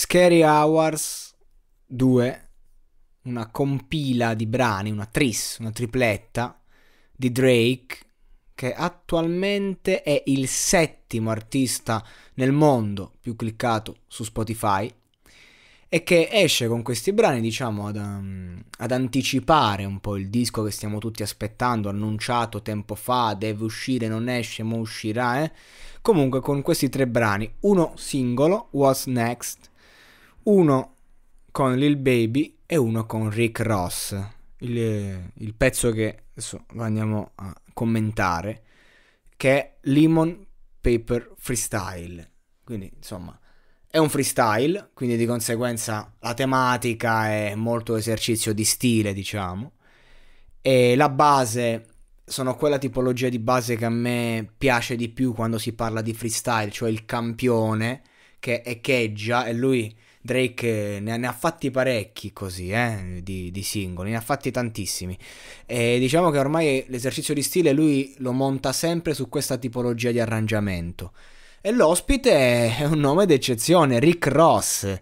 Scary Hours 2, una compila di brani, una tris, una tripletta di Drake, che attualmente è il settimo artista nel mondo più cliccato su Spotify e che esce con questi brani, diciamo, ad, um, ad anticipare un po' il disco che stiamo tutti aspettando, annunciato tempo fa, deve uscire, non esce, ma uscirà, eh? Comunque con questi tre brani, uno singolo, What's Next, uno con Lil Baby e uno con Rick Ross. Il, il pezzo che adesso andiamo a commentare, che è Lemon Paper Freestyle. Quindi, insomma, è un freestyle, quindi di conseguenza la tematica è molto esercizio di stile, diciamo. E la base sono quella tipologia di base che a me piace di più quando si parla di freestyle, cioè il campione che echeggia e lui Drake eh, ne ha, ne ha fatti parecchi così, eh, di, di, singoli, ne ha fatti tantissimi. E diciamo che ormai l'esercizio di stile lui lo monta sempre su questa tipologia di arrangiamento. E l'ospite è un nome d'eccezione, Rick Ross,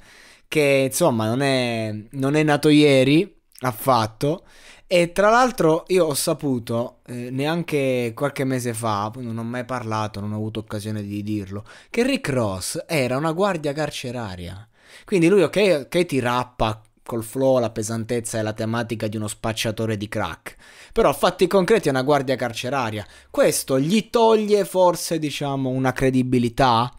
che insomma non è, non è nato ieri affatto. E tra l'altro io ho saputo, eh, neanche qualche mese fa, non ho mai parlato, non ho avuto occasione di dirlo, che Rick Ross era una guardia carceraria. Quindi lui, ok, ok, ti rappa col flow, la pesantezza e la tematica di uno spacciatore di crack. Però fatti concreti è una guardia carceraria. Questo gli toglie forse, diciamo, una credibilità?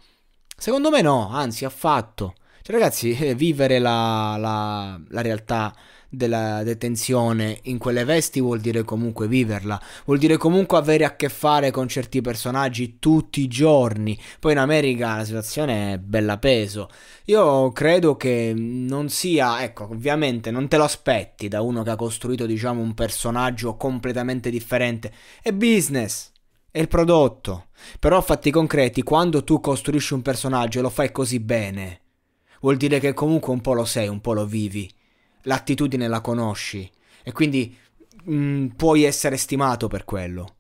Secondo me no, anzi affatto. Cioè ragazzi, eh, vivere la, la, la realtà della detenzione in quelle vesti vuol dire comunque viverla, vuol dire comunque avere a che fare con certi personaggi tutti i giorni. Poi in America la situazione è bella peso. Io credo che non sia, ecco, ovviamente non te lo aspetti da uno che ha costruito, diciamo, un personaggio completamente differente. È business è il prodotto. Però a fatti concreti, quando tu costruisci un personaggio e lo fai così bene, vuol dire che comunque un po' lo sei, un po' lo vivi, l'attitudine la conosci e quindi mh, mm, puoi essere stimato per quello.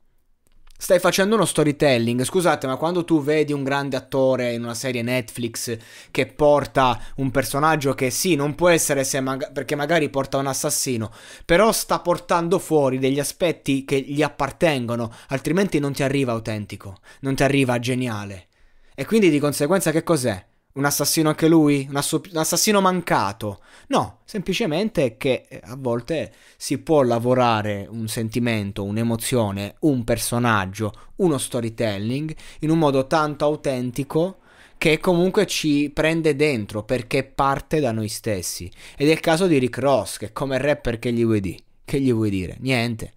Stai facendo uno storytelling, scusate, ma quando tu vedi un grande attore in una serie Netflix che porta un personaggio che sì, non può essere mag- perché magari porta un assassino, però sta portando fuori degli aspetti che gli appartengono, altrimenti non ti arriva autentico, non ti arriva geniale. E quindi di conseguenza che cos'è? un assassino anche lui? Un, ass- un, assassino mancato? No, semplicemente che eh, a volte si può lavorare un sentimento, un'emozione, un personaggio, uno storytelling in un modo tanto autentico che comunque ci prende dentro perché parte da noi stessi. Ed è il caso di Rick Ross, che come rapper che gli vuoi dire? Che gli vuoi dire? Niente.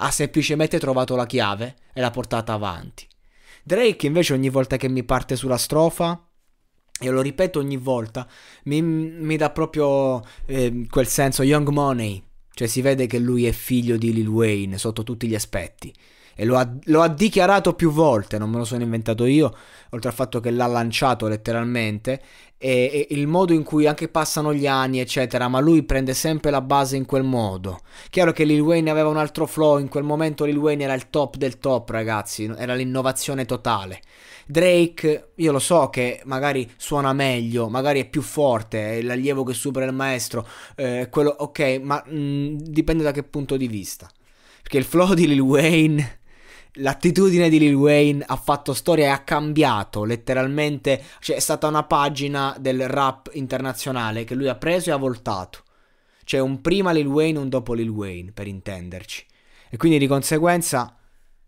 Ha semplicemente trovato la chiave e l'ha portata avanti. Drake invece ogni volta che mi parte sulla strofa e lo ripeto ogni volta, mi, mi dà proprio eh, quel senso Young Money, cioè si vede che lui è figlio di Lil Wayne sotto tutti gli aspetti e lo ha, lo ha, dichiarato più volte, non me lo sono inventato io, oltre al fatto che l'ha lanciato letteralmente, e, e, il modo in cui anche passano gli anni, eccetera, ma lui prende sempre la base in quel modo. Chiaro che Lil Wayne aveva un altro flow, in quel momento Lil Wayne era il top del top, ragazzi, era l'innovazione totale. Drake, io lo so che magari suona meglio, magari è più forte, è l'allievo che supera il maestro, eh, quello, ok, ma mh, mm, dipende da che punto di vista. Perché il flow di Lil Wayne L'attitudine di Lil Wayne ha fatto storia e ha cambiato letteralmente, cioè è stata una pagina del rap internazionale che lui ha preso e ha voltato. C'è cioè, un prima Lil Wayne e un dopo Lil Wayne, per intenderci. E quindi di conseguenza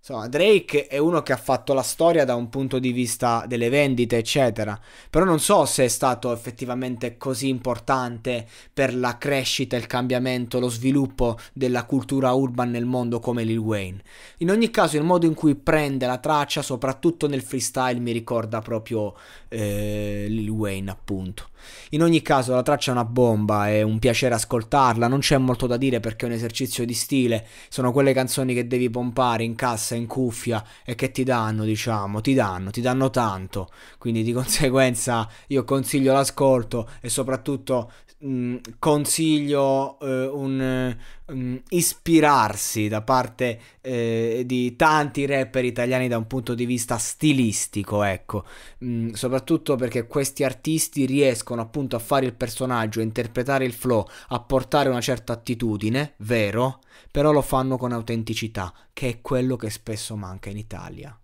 Insomma, Drake è uno che ha fatto la storia da un punto di vista delle vendite, eccetera. Però non so se è stato effettivamente così importante per la crescita, il cambiamento, lo sviluppo della cultura urban nel mondo come Lil Wayne. In ogni caso, il modo in cui prende la traccia, soprattutto nel freestyle, mi ricorda proprio eh, Lil Wayne, appunto. In ogni caso, la traccia è una bomba, è un piacere ascoltarla, non c'è molto da dire perché è un esercizio di stile. Sono quelle canzoni che devi pompare in cassa testa in cuffia e che ti danno, diciamo, ti danno, ti danno tanto. Quindi di conseguenza io consiglio l'ascolto e soprattutto mh, consiglio eh, un, Mm, ispirarsi da parte eh, di tanti rapper italiani da un punto di vista stilistico, ecco, mm, soprattutto perché questi artisti riescono appunto a fare il personaggio, a interpretare il flow, a portare una certa attitudine, vero, però lo fanno con autenticità, che è quello che spesso manca in Italia.